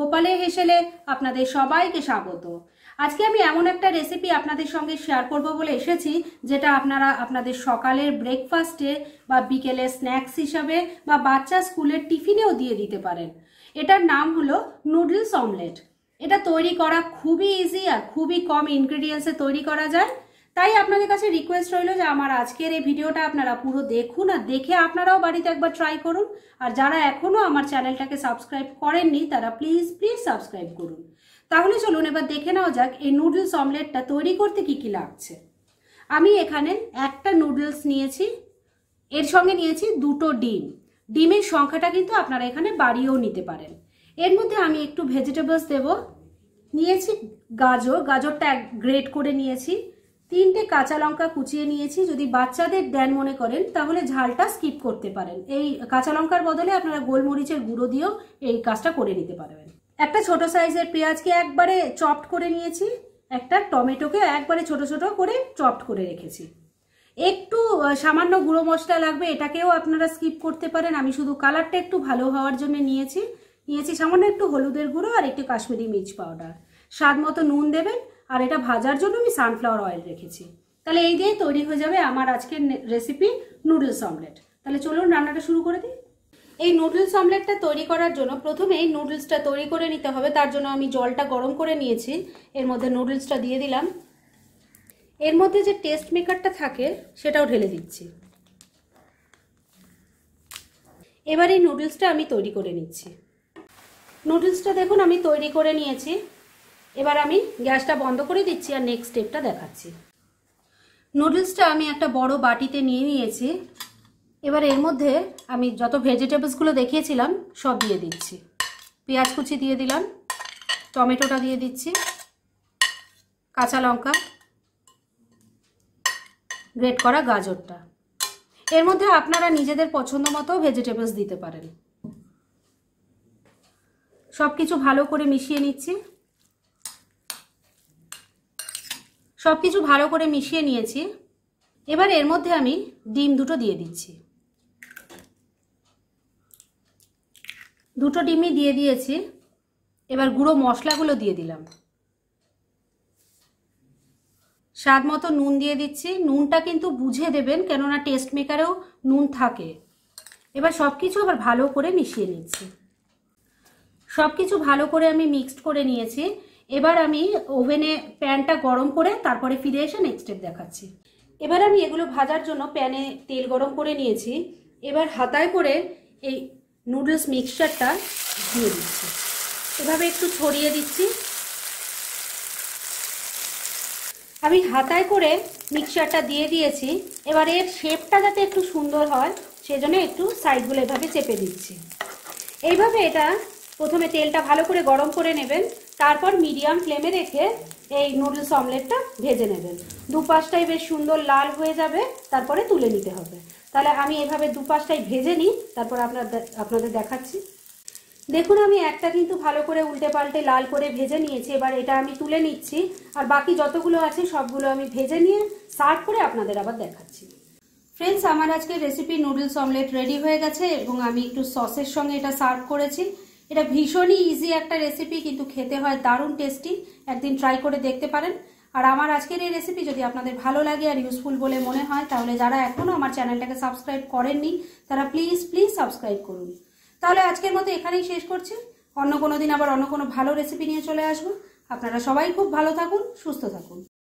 গোপালে হেসেলে আপনাদের সবাইকে স্বাগত আজকে আমি এমন একটা রেসিপি আপনাদের সঙ্গে শেয়ার করব বলে এসেছি যেটা আপনারা আপনাদের সকালের ব্রেকফাস্টে বা বিকেলে স্ন্যাক্স হিসাবে বা বাচ্চা স্কুলের টিফিনেও দিয়ে দিতে পারেন এটার নাম হলো নুডলস অমলেট এটা তৈরি করা খুবই ইজি আর খুবই কম ইনগ্রিডিয়েন্টসে তৈরি করা যায় তাই আপনাদের কাছে রিকোয়েস্ট রইল যে আমার আজকের এই ভিডিওটা আপনারা পুরো দেখুন আর দেখে আপনারাও বাড়িতে একবার ট্রাই করুন আর যারা এখনও আমার চ্যানেলটাকে সাবস্ক্রাইব করেননি তারা প্লিজ প্লিজ সাবস্ক্রাইব করুন তাহলে চলুন এবার দেখে নেওয়া যাক এই নুডলস অমলেটটা তৈরি করতে কি কি লাগছে আমি এখানে একটা নুডলস নিয়েছি এর সঙ্গে নিয়েছি দুটো ডিম ডিমের সংখ্যাটা কিন্তু আপনারা এখানে বাড়িয়েও নিতে পারেন এর মধ্যে আমি একটু ভেজিটেবলস দেব নিয়েছি গাজর গাজরটা গ্রেট করে নিয়েছি তিনটে কাঁচা লঙ্কা কুচিয়ে নিয়েছি যদি বাচ্চাদের ড্যান মনে করেন তাহলে ঝালটা স্কিপ করতে পারেন এই কাঁচা লঙ্কার বদলে আপনারা গোলমরিচের গুঁড়ো দিয়েও এই কাজটা করে নিতে পারবেন একটা ছোট সাইজের পেঁয়াজকে একবারে চপড করে নিয়েছি একটা টমেটোকে একবারে ছোট ছোট করে চপড করে রেখেছি একটু সামান্য গুঁড়ো মশলা লাগবে এটাকেও আপনারা স্কিপ করতে পারেন আমি শুধু কালারটা একটু ভালো হওয়ার জন্য নিয়েছি নিয়েছি সামান্য একটু হলুদের গুঁড়ো আর একটু কাশ্মীরি মির্চ পাউডার স্বাদ মতো নুন দেবেন আর এটা ভাজার জন্য আমি সানফ্লাওয়ার অয়েল রেখেছি তাহলে এই দিয়ে তৈরি হয়ে যাবে আমার আজকের রেসিপি নুডলস অমলেট তাহলে চলুন রান্নাটা শুরু করে দিই এই নুডলস অমলেটটা তৈরি করার জন্য প্রথমেই নুডলসটা তৈরি করে নিতে হবে তার জন্য আমি জলটা গরম করে নিয়েছি এর মধ্যে নুডলসটা দিয়ে দিলাম এর মধ্যে যে টেস্ট মেকারটা থাকে সেটাও ঢেলে দিচ্ছি এবার এই নুডলসটা আমি তৈরি করে নিচ্ছি নুডলসটা দেখুন আমি তৈরি করে নিয়েছি এবার আমি গ্যাসটা বন্ধ করে দিচ্ছি আর নেক্সট স্টেপটা দেখাচ্ছি নুডলসটা আমি একটা বড় বাটিতে নিয়ে নিয়েছি এবার এর মধ্যে আমি যত ভেজিটেবলসগুলো দেখিয়েছিলাম সব দিয়ে দিচ্ছি পেঁয়াজ কুচি দিয়ে দিলাম টমেটোটা দিয়ে দিচ্ছি কাঁচা লঙ্কা গ্রেট করা গাজরটা এর মধ্যে আপনারা নিজেদের পছন্দ মতো ভেজিটেবলস দিতে পারেন সব কিছু ভালো করে মিশিয়ে নিচ্ছি সব কিছু ভালো করে মিশিয়ে নিয়েছি এবার এর মধ্যে আমি ডিম দুটো দিয়ে দিচ্ছি দুটো ডিমই দিয়ে দিয়েছি এবার গুঁড়ো মশলাগুলো দিয়ে দিলাম স্বাদ মতো নুন দিয়ে দিচ্ছি নুনটা কিন্তু বুঝে দেবেন কেননা টেস্ট মেকারেও নুন থাকে এবার সব কিছু আবার ভালো করে মিশিয়ে নিচ্ছি সব কিছু ভালো করে আমি মিক্সড করে নিয়েছি এবার আমি ওভেনে প্যানটা গরম করে তারপরে ফিরে এসে নেক্সট স্টেপ দেখাচ্ছি এবার আমি এগুলো ভাজার জন্য প্যানে তেল গরম করে নিয়েছি এবার হাতায় করে এই নুডলস মিক্সচারটা দিয়ে দিচ্ছি এভাবে একটু ছড়িয়ে দিচ্ছি আমি হাতায় করে মিক্সচারটা দিয়ে দিয়েছি এবার এর শেপটা যাতে একটু সুন্দর হয় সেজন্য একটু সাইডগুলো এভাবে চেপে দিচ্ছি এইভাবে এটা প্রথমে তেলটা ভালো করে গরম করে নেবেন তারপর মিডিয়াম ফ্লেমে রেখে এই নুডলস অমলেটটা ভেজে নেবেন দুপাশটাই বেশ সুন্দর লাল হয়ে যাবে তারপরে তুলে নিতে হবে তাহলে আমি এভাবে দুপাশটাই ভেজে নিই তারপর আপনার আপনাদের দেখাচ্ছি দেখুন আমি একটা কিন্তু ভালো করে উল্টে পাল্টে লাল করে ভেজে নিয়েছি এবার এটা আমি তুলে নিচ্ছি আর বাকি যতগুলো আছে সবগুলো আমি ভেজে নিয়ে সার্ভ করে আপনাদের আবার দেখাচ্ছি ফ্রেন্ডস আমার আজকে রেসিপি নুডলস অমলেট রেডি হয়ে গেছে এবং আমি একটু সসের সঙ্গে এটা সার্ভ করেছি এটা ভীষণই ইজি একটা রেসিপি কিন্তু খেতে হয় দারুণ টেস্টি একদিন ট্রাই করে দেখতে পারেন আর আমার আজকের এই রেসিপি যদি আপনাদের ভালো লাগে আর ইউজফুল বলে মনে হয় তাহলে যারা এখনও আমার চ্যানেলটাকে সাবস্ক্রাইব করেননি তারা প্লিজ প্লিজ সাবস্ক্রাইব করুন তাহলে আজকের মতো এখানেই শেষ করছি অন্য কোনো দিন আবার অন্য কোনো ভালো রেসিপি নিয়ে চলে আসবো আপনারা সবাই খুব ভালো থাকুন সুস্থ থাকুন